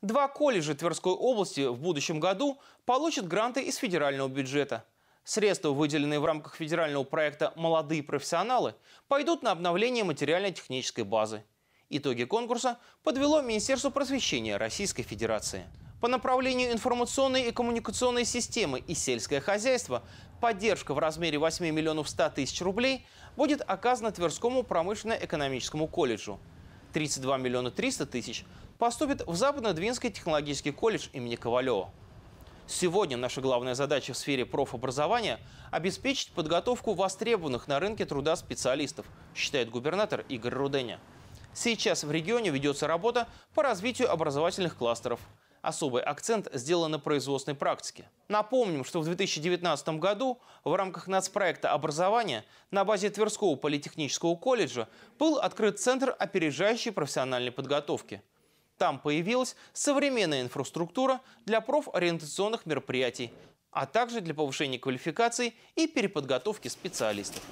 Два колледжа Тверской области в будущем году получат гранты из федерального бюджета. Средства, выделенные в рамках федерального проекта «Молодые профессионалы», пойдут на обновление материально-технической базы. Итоги конкурса подвело Министерство просвещения Российской Федерации. По направлению информационной и коммуникационной системы и сельское хозяйство поддержка в размере 8 миллионов 100 тысяч рублей будет оказана Тверскому промышленно-экономическому колледжу – 32 миллиона 300 тысяч поступит в Западно-Двинский технологический колледж имени Ковалева. Сегодня наша главная задача в сфере профобразования – обеспечить подготовку востребованных на рынке труда специалистов, считает губернатор Игорь Руденя. Сейчас в регионе ведется работа по развитию образовательных кластеров – Особый акцент сделан на производственной практике. Напомним, что в 2019 году в рамках нацпроекта образования на базе Тверского политехнического колледжа был открыт Центр опережающей профессиональной подготовки. Там появилась современная инфраструктура для профориентационных мероприятий, а также для повышения квалификации и переподготовки специалистов.